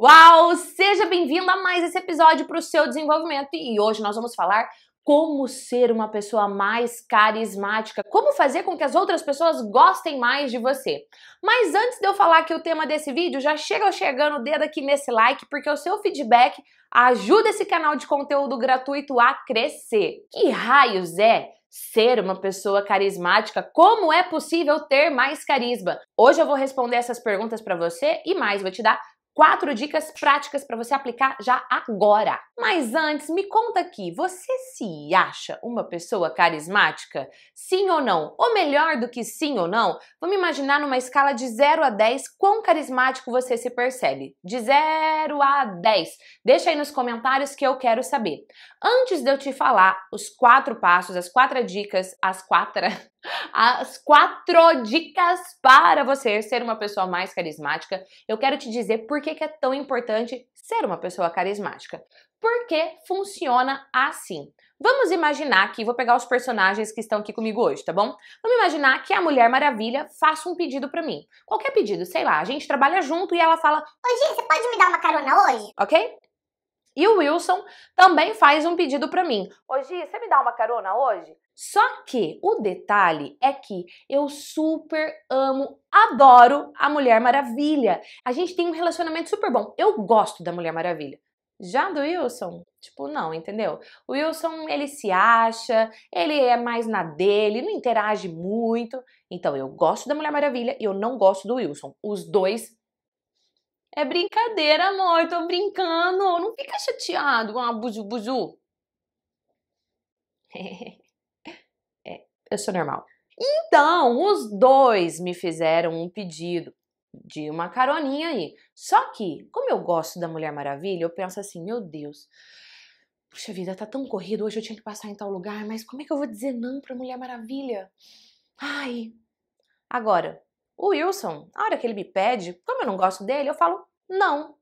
Uau! Seja bem-vindo a mais esse episódio para o seu desenvolvimento e hoje nós vamos falar como ser uma pessoa mais carismática, como fazer com que as outras pessoas gostem mais de você. Mas antes de eu falar que o tema desse vídeo, já chega chegando o dedo aqui nesse like, porque o seu feedback ajuda esse canal de conteúdo gratuito a crescer. Que raios é? ser uma pessoa carismática? Como é possível ter mais carisma? Hoje eu vou responder essas perguntas para você e mais, vou te dar quatro dicas práticas para você aplicar já agora. Mas antes, me conta aqui, você se acha uma pessoa carismática? Sim ou não? Ou melhor do que sim ou não, vamos imaginar numa escala de 0 a 10 quão carismático você se percebe. De 0 a 10. Deixa aí nos comentários que eu quero saber. Antes de eu te falar os quatro passos, as quatro dicas, as quatro as quatro dicas para você ser uma pessoa mais carismática. Eu quero te dizer por que, é tão importante ser uma pessoa carismática. Porque funciona assim. Vamos imaginar que, vou pegar os personagens que estão aqui comigo hoje, tá bom? Vamos imaginar que a Mulher Maravilha faça um pedido para mim. Qualquer pedido, sei lá, a gente trabalha junto e ela fala: Oi, você pode me dar uma carona hoje? Ok? E o Wilson também faz um pedido para mim. Hoje você me dá uma carona hoje? Só que o detalhe é que eu super amo, adoro a Mulher Maravilha. A gente tem um relacionamento super bom. Eu gosto da Mulher Maravilha. Já do Wilson, tipo, não, entendeu? O Wilson, ele se acha, ele é mais na dele, não interage muito. Então, eu gosto da Mulher Maravilha e eu não gosto do Wilson. Os dois. É brincadeira, amor, tô brincando. Não fica chateado com a ah, buju-buju. eu sou normal. Então, os dois me fizeram um pedido de uma caroninha aí. Só que, como eu gosto da Mulher Maravilha, eu penso assim, meu Deus, puxa vida, tá tão corrido, hoje eu tinha que passar em tal lugar, mas como é que eu vou dizer não pra Mulher Maravilha? Ai. Agora, o Wilson, a hora que ele me pede, como eu não gosto dele, eu falo não.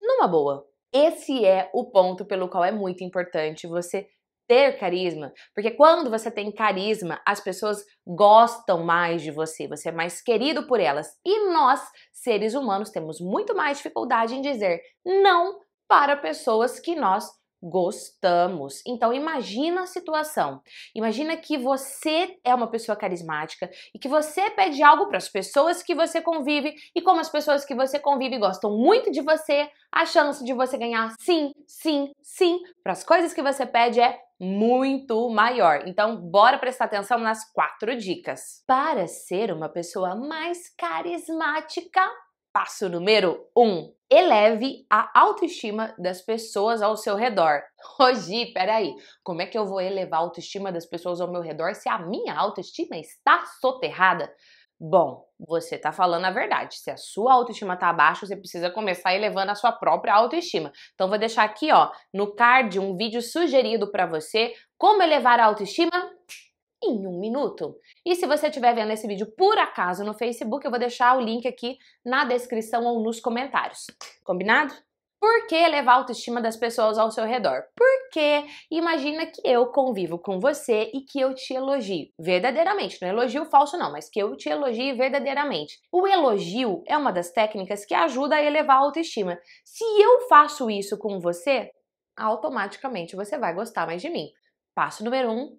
Numa boa. Esse é o ponto pelo qual é muito importante você ter carisma, porque quando você tem carisma, as pessoas gostam mais de você, você é mais querido por elas. E nós, seres humanos, temos muito mais dificuldade em dizer não para pessoas que nós gostamos. Então imagina a situação. Imagina que você é uma pessoa carismática e que você pede algo para as pessoas que você convive e como as pessoas que você convive gostam muito de você, a chance de você ganhar sim, sim, sim para as coisas que você pede é muito maior. Então, bora prestar atenção nas quatro dicas. Para ser uma pessoa mais carismática, passo número um, eleve a autoestima das pessoas ao seu redor. Hoje, peraí, como é que eu vou elevar a autoestima das pessoas ao meu redor se a minha autoestima está soterrada? Bom, você está falando a verdade. Se a sua autoestima está abaixo, você precisa começar elevando a sua própria autoestima. Então vou deixar aqui, ó, no card um vídeo sugerido para você como elevar a autoestima em um minuto. E se você estiver vendo esse vídeo por acaso no Facebook, eu vou deixar o link aqui na descrição ou nos comentários. Combinado? Por que elevar a autoestima das pessoas ao seu redor? Porque imagina que eu convivo com você e que eu te elogio verdadeiramente, não é elogio falso não, mas que eu te elogie verdadeiramente. O elogio é uma das técnicas que ajuda a elevar a autoestima. Se eu faço isso com você, automaticamente você vai gostar mais de mim. Passo número um,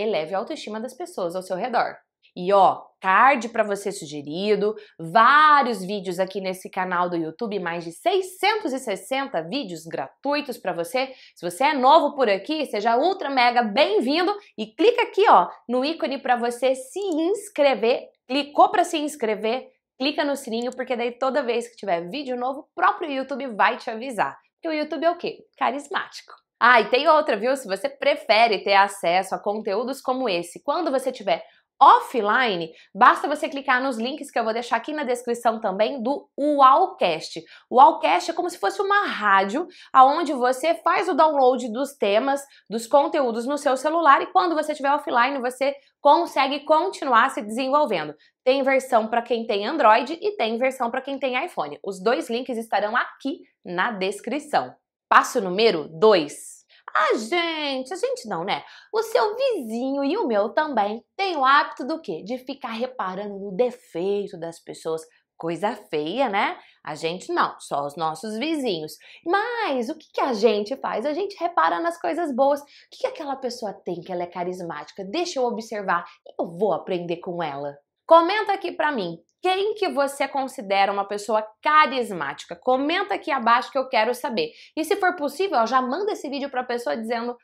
eleve a autoestima das pessoas ao seu redor. E ó, card para você sugerido, vários vídeos aqui nesse canal do YouTube, mais de 660 vídeos gratuitos para você. Se você é novo por aqui, seja ultra mega bem-vindo e clica aqui, ó, no ícone para você se inscrever. Clicou para se inscrever, clica no sininho porque daí toda vez que tiver vídeo novo, o próprio YouTube vai te avisar. E o YouTube é o quê? Carismático. Ah, e tem outra, viu? Se você prefere ter acesso a conteúdos como esse, quando você tiver offline, basta você clicar nos links que eu vou deixar aqui na descrição também do Wallcast. O é como se fosse uma rádio aonde você faz o download dos temas, dos conteúdos no seu celular e quando você estiver offline você consegue continuar se desenvolvendo. Tem versão para quem tem Android e tem versão para quem tem iPhone. Os dois links estarão aqui na descrição. Passo número 2. Ah, gente, a gente não, né? O seu vizinho e o meu também tem o hábito do quê? De ficar reparando no defeito das pessoas. Coisa feia, né? A gente não, só os nossos vizinhos. Mas o que, que a gente faz? A gente repara nas coisas boas. O que, que aquela pessoa tem que ela é carismática? Deixa eu observar eu vou aprender com ela. Comenta aqui pra mim, quem que você considera uma pessoa carismática? Comenta aqui abaixo que eu quero saber. E se for possível, já manda esse vídeo para a pessoa dizendo: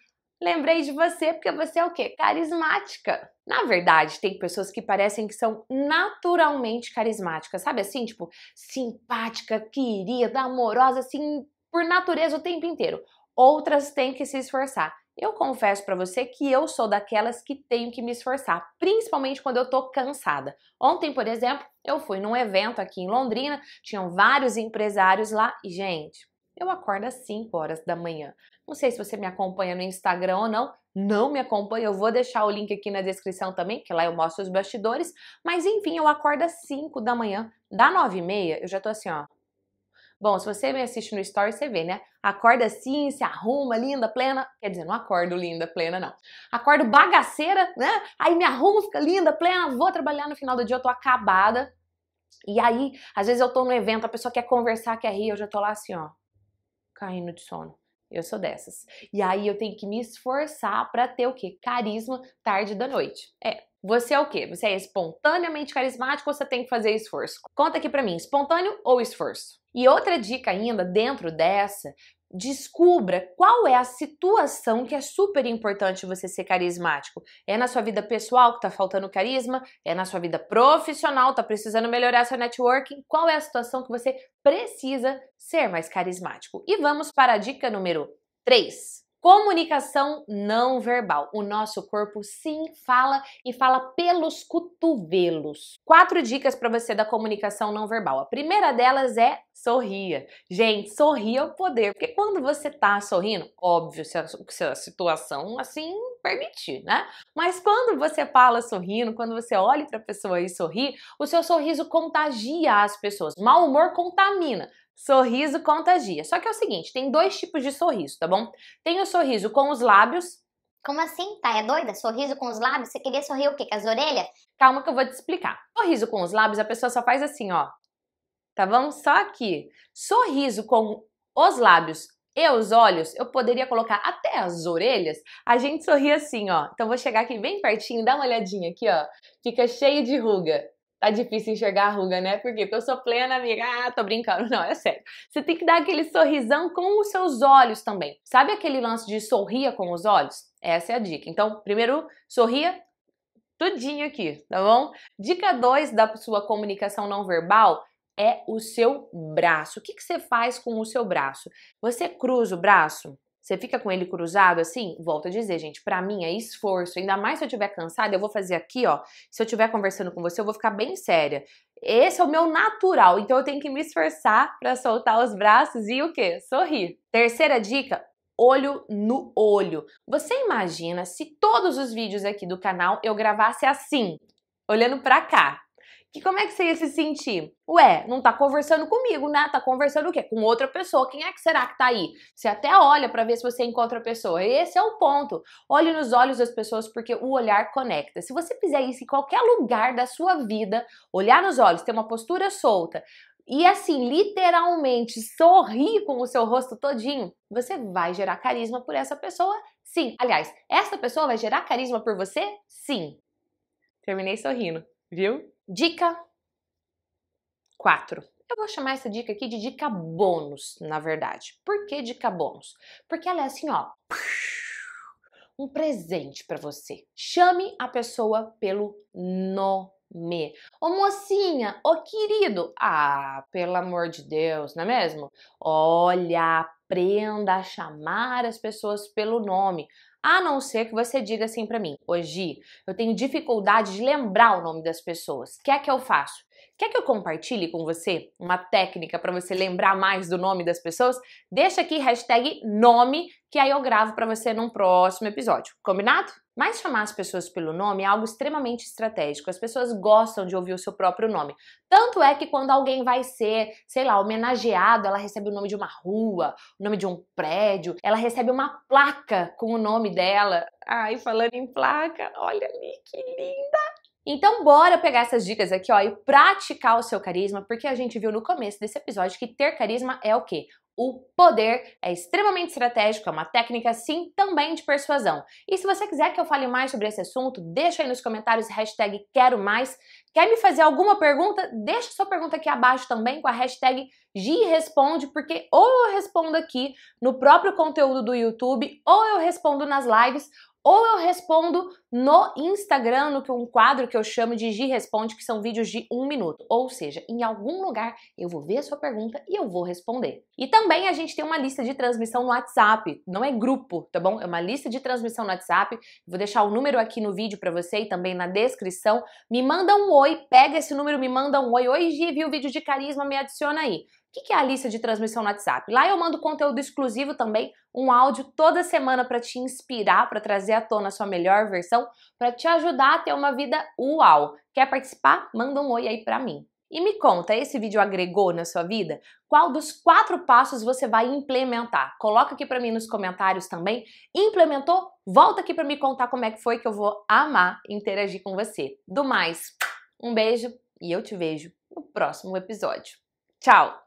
"Lembrei de você porque você é o quê? Carismática". Na verdade, tem pessoas que parecem que são naturalmente carismáticas, sabe assim, tipo, simpática, querida, amorosa assim, por natureza o tempo inteiro. Outras têm que se esforçar. Eu confesso para você que eu sou daquelas que tenho que me esforçar, principalmente quando eu tô cansada. Ontem, por exemplo, eu fui num evento aqui em Londrina, tinham vários empresários lá e, gente, eu acordo às 5 horas da manhã. Não sei se você me acompanha no Instagram ou não, não me acompanha, eu vou deixar o link aqui na descrição também, que lá eu mostro os bastidores, mas enfim, eu acordo às 5 da manhã, Da 9 e meia, eu já tô assim, ó, Bom, se você me assiste no Story, você vê, né? Acorda assim, se arruma, linda, plena. Quer dizer, não acordo linda, plena, não. Acordo bagaceira, né? Aí me arrumo, fica linda, plena, vou trabalhar no final do dia, eu tô acabada. E aí, às vezes eu tô no evento, a pessoa quer conversar, quer rir, eu já tô lá assim, ó, caindo de sono. Eu sou dessas. E aí eu tenho que me esforçar para ter o quê? Carisma tarde da noite. É. Você é o quê? Você é espontaneamente carismático ou você tem que fazer esforço? Conta aqui para mim, espontâneo ou esforço? E outra dica ainda dentro dessa, descubra qual é a situação que é super importante você ser carismático. É na sua vida pessoal que tá faltando carisma? É na sua vida profissional, tá precisando melhorar seu networking? Qual é a situação que você precisa ser mais carismático? E vamos para a dica número 3. Comunicação não verbal. O nosso corpo sim fala e fala pelos cotovelos. Quatro dicas para você da comunicação não verbal. A primeira delas é sorria. Gente, sorria é o poder, porque quando você tá sorrindo, óbvio, se a, se a situação assim permitir, né? Mas quando você fala sorrindo, quando você olha para a pessoa e sorri, o seu sorriso contagia as pessoas. Mal humor contamina. Sorriso contagia. Só que é o seguinte, tem dois tipos de sorriso, tá bom? Tem o sorriso com os lábios. Como assim? Tá, é doida? Sorriso com os lábios? Você queria sorrir o quê? Com as orelhas? Calma que eu vou te explicar. Sorriso com os lábios, a pessoa só faz assim, ó. Tá bom? Só aqui. Sorriso com os lábios e os olhos, eu poderia colocar até as orelhas, a gente sorri assim, ó. Então vou chegar aqui bem pertinho, dá uma olhadinha aqui, ó. Fica cheio de ruga tá difícil enxergar a ruga, né? Por quê? Porque eu sou plena, amiga. Ah, tô brincando. Não, é sério. Você tem que dar aquele sorrisão com os seus olhos também. Sabe aquele lance de sorria com os olhos? Essa é a dica. Então, primeiro, sorria tudinho aqui, tá bom? Dica 2 da sua comunicação não verbal é o seu braço. O que, que você faz com o seu braço? Você cruza o braço? Você fica com ele cruzado assim? Volto a dizer, gente, para mim é esforço. Ainda mais se eu estiver cansada, eu vou fazer aqui, ó. Se eu estiver conversando com você, eu vou ficar bem séria. Esse é o meu natural, então eu tenho que me esforçar para soltar os braços e o quê? Sorrir. Terceira dica, olho no olho. Você imagina se todos os vídeos aqui do canal eu gravasse assim, olhando para cá. Que como é que você ia se sentir? Ué, não tá conversando comigo, né? Tá conversando o quê? Com outra pessoa. Quem é que será que tá aí? Você até olha para ver se você encontra a pessoa. Esse é o ponto. Olhe nos olhos das pessoas porque o olhar conecta. Se você fizer isso em qualquer lugar da sua vida, olhar nos olhos, ter uma postura solta, e assim, literalmente sorrir com o seu rosto todinho, você vai gerar carisma por essa pessoa? Sim. Aliás, essa pessoa vai gerar carisma por você? Sim. Terminei sorrindo, viu? Dica 4. Eu vou chamar essa dica aqui de dica bônus, na verdade. Por que dica bônus? Porque ela é assim, ó, um presente para você. Chame a pessoa pelo nome. Ô mocinha, ô querido. Ah, pelo amor de Deus, não é mesmo? Olha, aprenda a chamar as pessoas pelo nome. A não ser que você diga assim para mim: "Hoje eu tenho dificuldade de lembrar o nome das pessoas. O que é que eu faço?" Quer que eu compartilhe com você uma técnica para você lembrar mais do nome das pessoas? Deixa aqui hashtag nome, que aí eu gravo para você num próximo episódio. Combinado? Mas chamar as pessoas pelo nome é algo extremamente estratégico. As pessoas gostam de ouvir o seu próprio nome. Tanto é que quando alguém vai ser, sei lá, homenageado, ela recebe o nome de uma rua, o nome de um prédio, ela recebe uma placa com o nome dela. Ai, falando em placa, olha ali que linda! Então, bora pegar essas dicas aqui, ó, e praticar o seu carisma, porque a gente viu no começo desse episódio que ter carisma é o quê? O poder é extremamente estratégico, é uma técnica sim também de persuasão. E se você quiser que eu fale mais sobre esse assunto, deixa aí nos comentários hashtag quero mais. Quer me fazer alguma pergunta? Deixa sua pergunta aqui abaixo também com a hashtag #GResponde, porque ou eu respondo aqui no próprio conteúdo do YouTube, ou eu respondo nas lives, ou eu respondo no Instagram, no que um quadro que eu chamo de G Responde, que são vídeos de um minuto. Ou seja, em algum lugar eu vou ver a sua pergunta e eu vou responder. E também a gente tem uma lista de transmissão no WhatsApp, não é grupo, tá bom? É uma lista de transmissão no WhatsApp. Vou deixar o número aqui no vídeo para você e também na descrição. Me manda um oi, pega esse número, me manda um oi. Oi, Gi, viu o vídeo de carisma, me adiciona aí. O que é a lista de transmissão no WhatsApp? Lá eu mando conteúdo exclusivo também, um áudio toda semana para te inspirar, para trazer à tona a sua melhor versão, para te ajudar a ter uma vida uau. Quer participar? Manda um oi aí para mim. E me conta, esse vídeo agregou na sua vida? Qual dos quatro passos você vai implementar? Coloca aqui para mim nos comentários também. Implementou? Volta aqui para me contar como é que foi que eu vou amar interagir com você. Do mais, um beijo e eu te vejo no próximo episódio. Tchau.